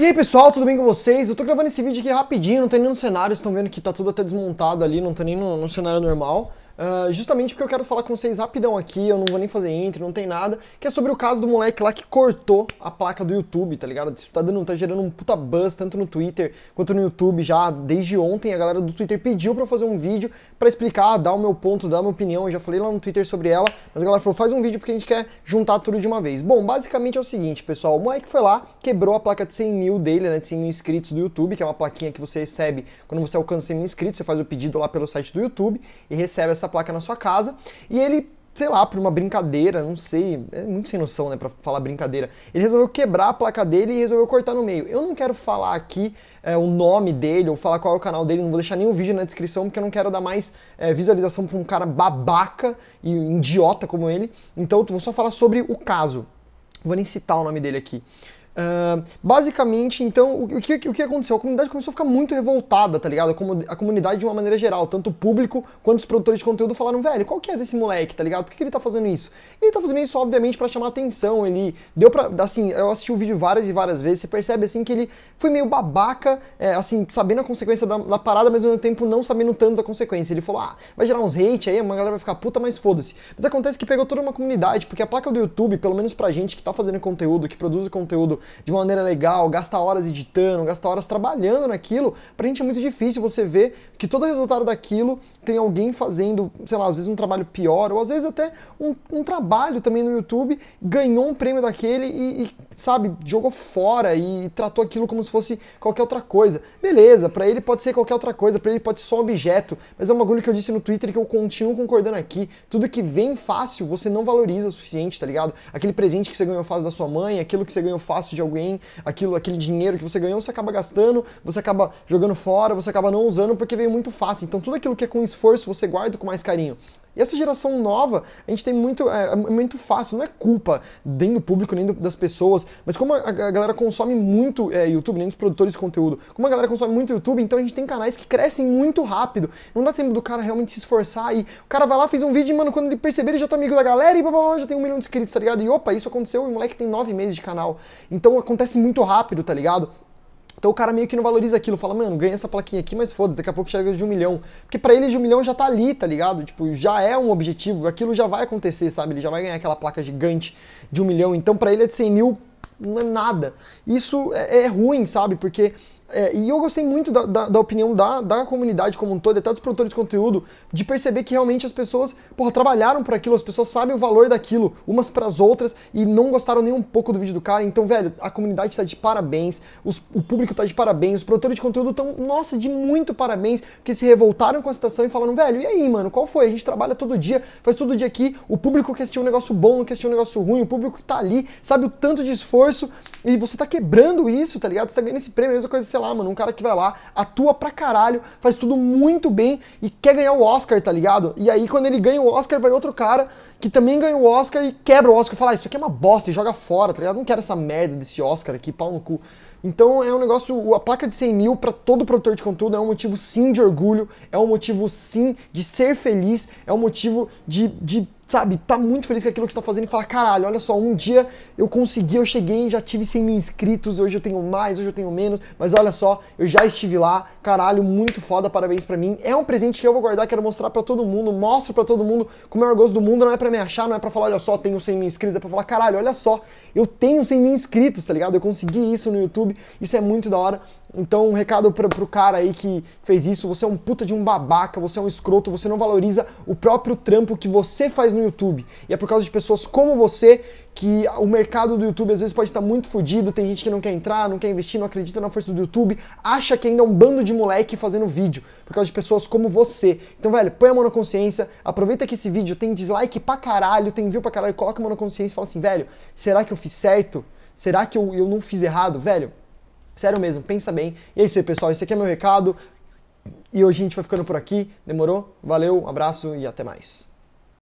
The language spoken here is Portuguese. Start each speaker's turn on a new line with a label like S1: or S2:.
S1: E aí pessoal, tudo bem com vocês? Eu tô gravando esse vídeo aqui rapidinho, não tem nem no cenário, estão vendo que tá tudo até desmontado ali, não tá nem no, no cenário normal. Ah, justamente porque eu quero falar com vocês rapidão aqui, eu não vou nem fazer entre, não tem nada, que é sobre o caso do moleque lá que cortou a placa do YouTube, tá ligado? Isso tá, dando, tá gerando um puta buzz tanto no Twitter quanto no YouTube já desde ontem. A galera do Twitter pediu pra eu fazer um vídeo para explicar, dar o meu ponto, dar a minha opinião. Eu já falei lá no Twitter sobre ela, mas a galera falou: faz um vídeo porque a gente quer juntar tudo de uma vez. Bom, basicamente é o seguinte, pessoal: o moleque foi lá, quebrou a placa de 100 mil dele, né? De 100 mil inscritos do YouTube, que é uma plaquinha que você recebe quando você alcança 100 mil inscritos, você faz o pedido lá pelo site do YouTube e recebe essa placa na sua casa e ele sei lá, por uma brincadeira, não sei, é muito sem noção, né, para falar brincadeira. Ele resolveu quebrar a placa dele e resolveu cortar no meio. Eu não quero falar aqui é, o nome dele ou falar qual é o canal dele, não vou deixar nenhum vídeo na descrição porque eu não quero dar mais é, visualização para um cara babaca e idiota como ele. Então, eu vou só falar sobre o caso. Vou nem citar o nome dele aqui basicamente, então, o que, o que aconteceu? A comunidade começou a ficar muito revoltada, tá ligado? A comunidade de uma maneira geral, tanto o público quanto os produtores de conteúdo falaram, velho, qual que é desse moleque, tá ligado? Por que, que ele tá fazendo isso? ele tá fazendo isso, obviamente, para chamar atenção. Ele deu pra. Assim, eu assisti o vídeo várias e várias vezes, você percebe assim que ele foi meio babaca, é, assim, sabendo a consequência da, da, parada, mas ao mesmo tempo não sabendo tanto da consequência. Ele falou, ah, vai gerar uns hate aí, uma galera vai ficar puta, mas foda-se. Mas acontece que pegou toda uma comunidade, porque a placa do YouTube, pelo menos pra gente que tá fazendo conteúdo, que produz conteúdo de maneira legal, gasta horas editando, gasta horas trabalhando naquilo, pra gente é muito difícil você ver que todo resultado daquilo tem alguém fazendo, sei lá, às vezes um trabalho pior, ou às vezes até um, um trabalho também no YouTube, ganhou um prêmio daquele e, e, sabe, jogou fora e tratou aquilo como se fosse qualquer outra coisa. Beleza, para ele pode ser qualquer outra coisa, para ele pode ser só objeto, mas é um bagulho que eu disse no Twitter que eu continuo concordando aqui. Tudo que vem fácil você não valoriza o suficiente, tá ligado? Aquele presente que você ganhou fácil da sua mãe, aquilo que você ganhou fácil posse de alguém, aquilo, aquele dinheiro que você ganhou, você acaba gastando, você acaba jogando fora, você acaba não usando porque veio muito fácil. Então tudo aquilo que é com esforço você guarda com mais carinho. E essa geração nova, a gente tem muito, é, é muito fácil, não é culpa nem do público, nem do, das pessoas, mas como a, a galera consome muito é, YouTube, nem dos produtores de conteúdo, como a galera consome muito YouTube, então a gente tem canais que crescem muito rápido, não dá tempo do cara realmente se esforçar e o cara vai lá, fez um vídeo e, mano, quando ele perceber, ele já tá amigo da galera e blá, blá, blá, já tem um milhão de inscritos, tá ligado? E opa, isso aconteceu e o moleque tem nove meses de canal. Então acontece muito rápido, tá ligado? Então o cara meio que não valoriza aquilo, fala, mano, ganha essa plaquinha aqui, mas foda-se, daqui a pouco chega de um milhão. Porque para ele de um milhão já tá ali, tá ligado? Tipo, já é um objetivo, aquilo já vai acontecer, sabe? Ele já vai ganhar aquela placa gigante de um milhão. Então para ele é de 100 mil, não é nada. Isso é, é ruim, sabe? Porque é, e eu gostei muito da, da, da, opinião da, da comunidade como um todo, até dos produtores de conteúdo, de perceber que realmente as pessoas, porra, trabalharam para aquilo, as pessoas sabem o valor daquilo, umas para as outras, e não gostaram nem um pouco do vídeo do cara. Então, velho, a comunidade tá de parabéns, os, o público tá de parabéns, os produtores de conteúdo estão, nossa, de muito parabéns, porque se revoltaram com a situação e falaram, velho, e aí, mano, qual foi? A gente trabalha todo dia, faz todo dia aqui, o público quer assistir um negócio bom, não quer assistir um negócio ruim, o público que tá ali, sabe o tanto de esforço, e você tá quebrando isso, tá ligado? Você tá ganhando esse prêmio, é a mesma coisa, sei sei lá, mano, um cara que vai lá, atua pra caralho, faz tudo muito bem e quer ganhar o Oscar, tá ligado? E aí quando ele ganha o Oscar, vai outro cara que também ganha o Oscar e quebra o Oscar e fala, ah, isso aqui é uma bosta e joga fora, tá ligado? Não quero essa merda desse Oscar aqui, pau no cu. Então é um negócio, a placa de 100 mil para todo produtor de conteúdo é um motivo sim de orgulho, é um motivo sim de ser feliz, é um motivo de, de sabe, tá muito feliz com aquilo que você tá fazendo e fala, caralho, olha só, um dia eu consegui, eu cheguei, já tive 100 mil inscritos, hoje eu tenho mais, hoje eu tenho menos, mas olha só, eu já estive lá, caralho, muito foda, parabéns para mim. É um presente que eu vou guardar, quero mostrar para todo mundo, mostro para todo mundo com o maior gosto do mundo, não é para me achar, não é para falar, olha só, tenho 100 mil inscritos, é pra falar, caralho, olha só, eu tenho 100 mil inscritos, tá ligado? Eu consegui isso no YouTube, isso é muito da hora. Então, um recado pra, pro cara aí que fez isso: você é um puta de um babaca, você é um escroto, você não valoriza o próprio trampo que você faz no YouTube. E é por causa de pessoas como você que o mercado do YouTube às vezes pode estar muito fodido, tem gente que não quer entrar, não quer investir, não acredita na força do YouTube, acha que ainda é um bando de moleque fazendo vídeo, por causa de pessoas como você. Então, velho, põe a mão na consciência, aproveita que esse vídeo tem dislike pra caralho, tem view pra caralho, coloca a mão na consciência e fala assim, velho, será que eu fiz certo? Será que eu, eu não fiz errado, velho? Sério mesmo, pensa bem. E é isso aí, pessoal. Esse aqui é meu recado. E hoje a gente vai ficando por aqui. Demorou? Valeu, um abraço e até mais.